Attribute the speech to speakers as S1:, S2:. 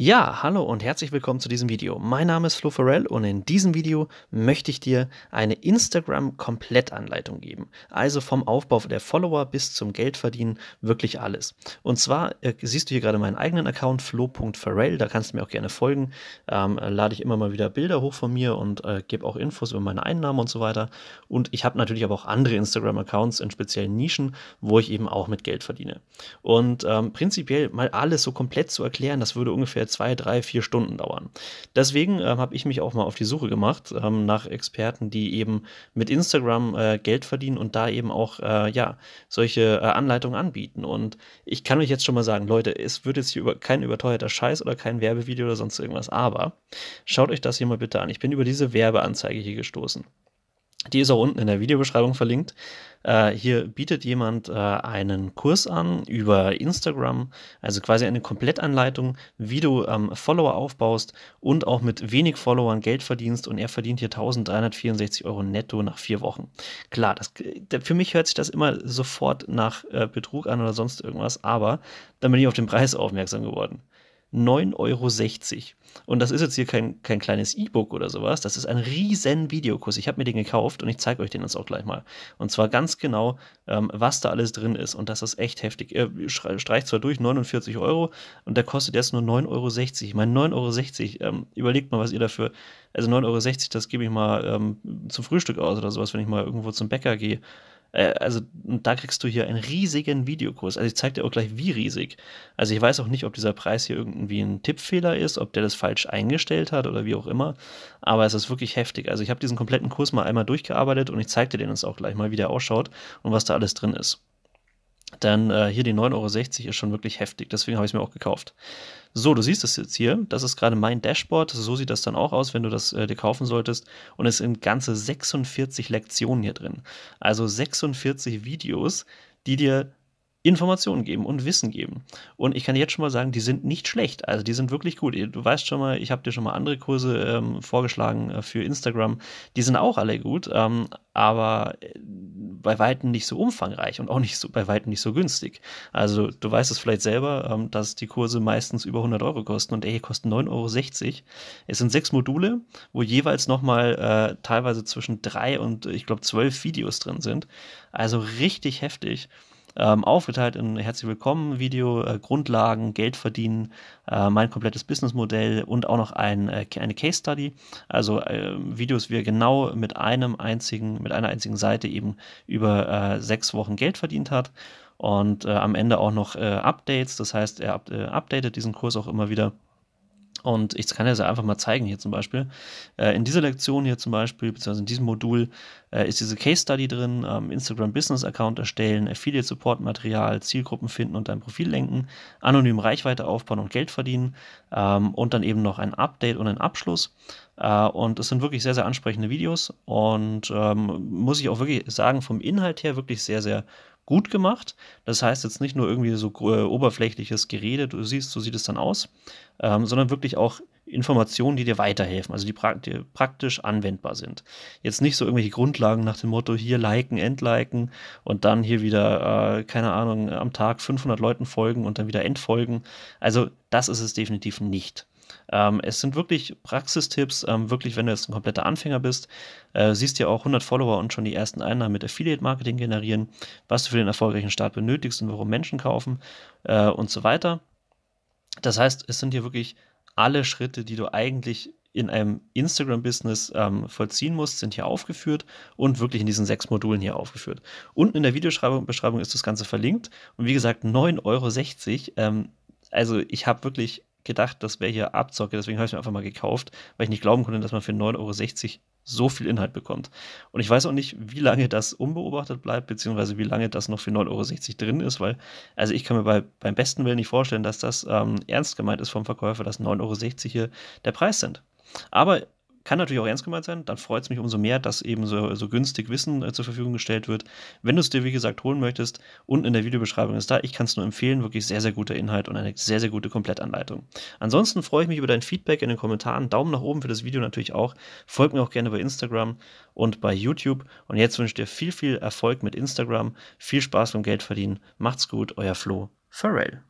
S1: Ja, hallo und herzlich willkommen zu diesem Video. Mein Name ist Flo Farrell und in diesem Video möchte ich dir eine Instagram-Komplettanleitung geben. Also vom Aufbau der Follower bis zum Geldverdienen, wirklich alles. Und zwar äh, siehst du hier gerade meinen eigenen Account, flo.farrell, da kannst du mir auch gerne folgen. Ähm, äh, lade ich immer mal wieder Bilder hoch von mir und äh, gebe auch Infos über meine Einnahmen und so weiter. Und ich habe natürlich aber auch andere Instagram-Accounts in speziellen Nischen, wo ich eben auch mit Geld verdiene. Und ähm, prinzipiell mal alles so komplett zu erklären, das würde ungefähr zwei, drei, vier Stunden dauern. Deswegen ähm, habe ich mich auch mal auf die Suche gemacht ähm, nach Experten, die eben mit Instagram äh, Geld verdienen und da eben auch äh, ja, solche äh, Anleitungen anbieten. Und ich kann euch jetzt schon mal sagen, Leute, es wird jetzt hier über, kein überteuerter Scheiß oder kein Werbevideo oder sonst irgendwas, aber schaut euch das hier mal bitte an. Ich bin über diese Werbeanzeige hier gestoßen. Die ist auch unten in der Videobeschreibung verlinkt. Äh, hier bietet jemand äh, einen Kurs an über Instagram, also quasi eine Komplettanleitung, wie du ähm, Follower aufbaust und auch mit wenig Followern Geld verdienst. Und er verdient hier 1364 Euro netto nach vier Wochen. Klar, das, äh, für mich hört sich das immer sofort nach äh, Betrug an oder sonst irgendwas, aber dann bin ich auf den Preis aufmerksam geworden. 9,60 Euro. Und das ist jetzt hier kein, kein kleines E-Book oder sowas, das ist ein riesen Videokurs. Ich habe mir den gekauft und ich zeige euch den jetzt auch gleich mal. Und zwar ganz genau, ähm, was da alles drin ist. Und das ist echt heftig. Er streicht zwar durch 49 Euro und der kostet jetzt nur 9,60 Euro. Ich meine, 9,60 Euro, ähm, überlegt mal, was ihr dafür. Also 9,60 Euro, das gebe ich mal ähm, zum Frühstück aus oder sowas, wenn ich mal irgendwo zum Bäcker gehe. Äh, also da kriegst du hier einen riesigen Videokurs. Also ich zeige dir auch gleich, wie riesig. Also ich weiß auch nicht, ob dieser Preis hier irgendwie ein Tippfehler ist, ob der das falsch eingestellt hat oder wie auch immer. Aber es ist wirklich heftig. Also ich habe diesen kompletten Kurs mal einmal durchgearbeitet und ich zeige dir den jetzt auch gleich mal, wie der ausschaut und was da alles drin ist dann äh, hier die 9,60 Euro ist schon wirklich heftig. Deswegen habe ich es mir auch gekauft. So, du siehst es jetzt hier. Das ist gerade mein Dashboard. So sieht das dann auch aus, wenn du das äh, dir kaufen solltest. Und es sind ganze 46 Lektionen hier drin. Also 46 Videos, die dir Informationen geben und Wissen geben. Und ich kann jetzt schon mal sagen, die sind nicht schlecht. Also die sind wirklich gut. Du weißt schon mal, ich habe dir schon mal andere Kurse ähm, vorgeschlagen äh, für Instagram. Die sind auch alle gut. Ähm, aber äh, bei weitem nicht so umfangreich und auch nicht so, bei weitem nicht so günstig. Also du weißt es vielleicht selber, ähm, dass die Kurse meistens über 100 Euro kosten und hier kostet 9,60 Euro. Es sind sechs Module, wo jeweils nochmal äh, teilweise zwischen drei und ich glaube zwölf Videos drin sind. Also richtig heftig ähm, aufgeteilt in Herzlich Willkommen Video, äh, Grundlagen, Geld verdienen, äh, mein komplettes Businessmodell und auch noch ein, äh, eine Case Study. Also äh, Videos, wie er genau mit einem einzigen, mit einer einzigen Seite eben über äh, sechs Wochen Geld verdient hat. Und äh, am Ende auch noch Updates, das heißt, er updatet diesen Kurs auch immer wieder und ich kann das ja einfach mal zeigen hier zum Beispiel. Äh, in dieser Lektion hier zum Beispiel, beziehungsweise in diesem Modul, äh, ist diese Case Study drin, ähm, Instagram Business Account erstellen, Affiliate Support Material, Zielgruppen finden und dein Profil lenken, anonym Reichweite aufbauen und Geld verdienen ähm, und dann eben noch ein Update und ein Abschluss. Äh, und es sind wirklich sehr, sehr ansprechende Videos und ähm, muss ich auch wirklich sagen, vom Inhalt her wirklich sehr, sehr gut gemacht. Das heißt jetzt nicht nur irgendwie so äh, oberflächliches Gerede, du siehst, so sieht es dann aus, ähm, sondern wirklich auch Informationen, die dir weiterhelfen, also die, pra die, praktisch anwendbar sind. Jetzt nicht so irgendwelche Grundlagen nach dem Motto, hier liken, entliken und dann hier wieder, äh, keine Ahnung, am Tag 500 Leuten folgen und dann wieder entfolgen. Also das ist es definitiv nicht. Ähm, es sind wirklich Praxistipps, ähm, wirklich, wenn du jetzt ein kompletter Anfänger bist, äh, siehst ja auch 100 Follower und schon die ersten Einnahmen mit Affiliate-Marketing generieren, was du für den erfolgreichen Start benötigst und warum Menschen kaufen äh, und so weiter. Das heißt, es sind hier wirklich alle Schritte, die du eigentlich in einem Instagram-Business ähm, vollziehen musst, sind hier aufgeführt und wirklich in diesen sechs Modulen hier aufgeführt. Unten in der Videobeschreibung ist das Ganze verlinkt und wie gesagt 9,60 Euro. Ähm, also ich habe wirklich gedacht, das wäre hier Abzocke, deswegen habe ich es mir einfach mal gekauft, weil ich nicht glauben konnte, dass man für 9,60 Euro so viel Inhalt bekommt. Und ich weiß auch nicht, wie lange das unbeobachtet bleibt, beziehungsweise wie lange das noch für 9,60 Euro drin ist, weil, also ich kann mir bei, beim besten Willen nicht vorstellen, dass das ähm, ernst gemeint ist vom Verkäufer, dass 9,60 Euro hier der Preis sind. Aber kann natürlich auch ernst gemeint sein, dann freut es mich umso mehr, dass eben so, so günstig Wissen äh, zur Verfügung gestellt wird. Wenn du es dir, wie gesagt, holen möchtest, unten in der Videobeschreibung ist da. Ich kann es nur empfehlen, wirklich sehr, sehr guter Inhalt und eine sehr, sehr gute Komplettanleitung. Ansonsten freue ich mich über dein Feedback in den Kommentaren. Daumen nach oben für das Video natürlich auch. Folgt mir auch gerne bei Instagram und bei YouTube. Und jetzt wünsche ich dir viel, viel Erfolg mit Instagram, viel Spaß beim Geldverdienen. Macht's gut, euer Flo Farrell.